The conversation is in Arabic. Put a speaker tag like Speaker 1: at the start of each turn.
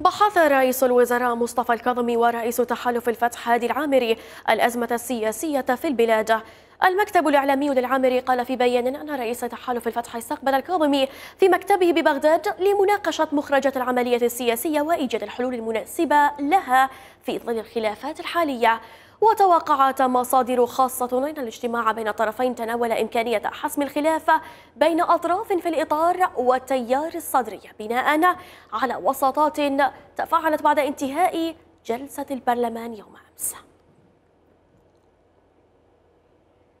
Speaker 1: بحث رئيس الوزراء مصطفى الكاظمي ورئيس تحالف الفتح هادي العامري الأزمة السياسية في البلاد المكتب الإعلامي للعامري قال في بيان أن رئيس تحالف الفتح استقبل الكاظمي في مكتبه ببغداد لمناقشة مخرجات العملية السياسية وإيجاد الحلول المناسبة لها في ظل الخلافات الحالية وتوقعت مصادر خاصة أن الاجتماع بين الطرفين تناول إمكانية حسم الخلاف بين أطراف في الإطار والتيار الصدري بناء على وساطات تفاعلت بعد انتهاء جلسة البرلمان يوم أمس